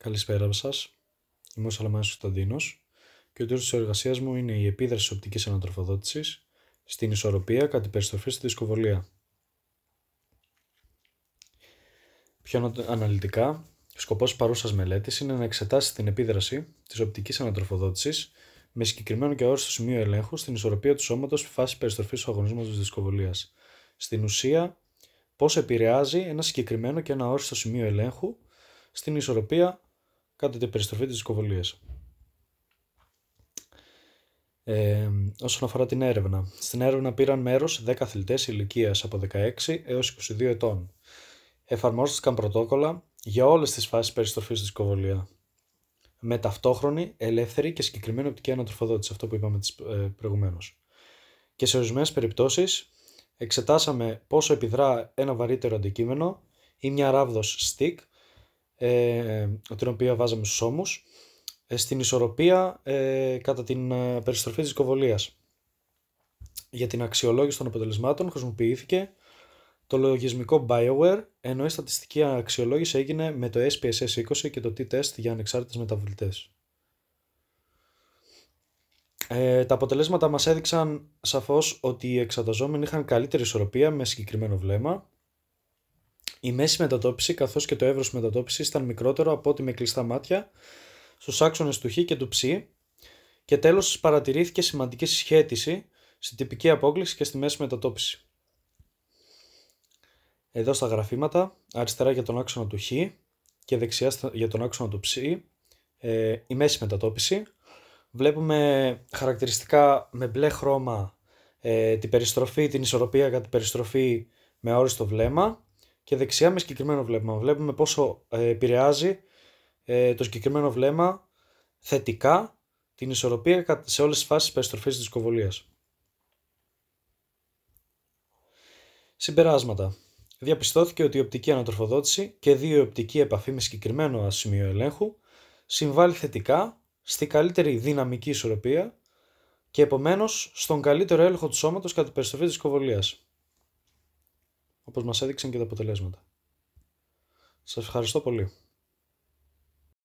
Καλησπέρα σας. Είμαι ο Σαλαμάνης Κωνσταντίνος και ο τίτλος της εργασίας μου είναι Η επίδραση τη οπτικής ανατροφοδότησης στην ισορροπία κατά την περιστροφή στη δισκοβολία. Πιο αναλυτικά, σκοπός παρούσας μελέτης είναι να εξετάσει την επίδραση της οπτικής ανατροφοδότησης με συγκεκριμένο και όριστο σημείο ελέγχου στην ισορροπία του σώματος στη φάση περιστροφής του αγωνισμούς της δυσκολίας. Στην ουσία, πώς επηρεάζει ένα συγκεκριμένο και ένα όριστο σημείο ελέγχου στην ισορροπία κατά την περιστροφή της δυσκοβολίας. Ε, όσον αφορά την έρευνα. Στην έρευνα πήραν μέρος 10 αθλητές ηλικίας από 16 έως 22 ετών. Εφαρμόστηκαν πρωτόκολλα για όλες τις φάσεις περιστροφής της δυσκοβολία. Με ταυτόχρονη, ελεύθερη και συγκεκριμένη οπτική ανατροφοδότηση, αυτό που είπαμε ε, προηγουμένως. Και σε ορισμένες περιπτώσεις εξετάσαμε πόσο επιδρά ένα βαρύτερο αντικείμενο ή μια ράβδος stick ε, την οποία βάζαμε στους ώμους ε, στην ισορροπία ε, κατά την ε, περιστροφή της κοβολίας. Για την αξιολόγηση των αποτελεσμάτων χρησιμοποιήθηκε το λογισμικό BioWare, ενώ η στατιστική αξιολόγηση έγινε με το SPSS 20 και το T-Test για ανεξάρτητες μεταβλητές. Ε, τα αποτελέσματα μας έδειξαν σαφώς ότι οι εξαταζόμενοι είχαν καλύτερη ισορροπία με συγκεκριμένο βλέμμα, η μέση μετατόπιση καθώς και το εύρος μετατόπισης ήταν μικρότερο από ό,τι με κλειστά μάτια στους άξονες του Χ και του Ψ και τέλος παρατηρήθηκε σημαντική συσχέτιση στην τυπική απόκληση και στη μέση μετατόπιση. Εδώ στα γραφήματα, αριστερά για τον άξονα του Χ και δεξιά για τον άξονα του Ψ, ε, η μέση μετατόπιση. Βλέπουμε χαρακτηριστικά με μπλε χρώμα ε, την περιστροφή, την ισορροπία κατά την περιστροφή με όριστο βλέμμα και δεξιά με συγκεκριμένο βλέμμα. Βλέπουμε πόσο ε, επηρεάζει ε, το συγκεκριμένο βλέμμα θετικά την ισορροπία σε όλες τις φάσεις περιστροφής της κοβολίας. Συμπεράσματα. Διαπιστώθηκε ότι η οπτική ανατροφοδότηση και δύο οπτική επαφή με συγκεκριμένο σημείο ελέγχου συμβάλλει θετικά στη καλύτερη δυναμική ισορροπία και επομένως στον καλύτερο έλεγχο του σώματος κατά την περιστροφή της όπως μας έδειξαν και τα αποτελέσματα. Σας ευχαριστώ πολύ.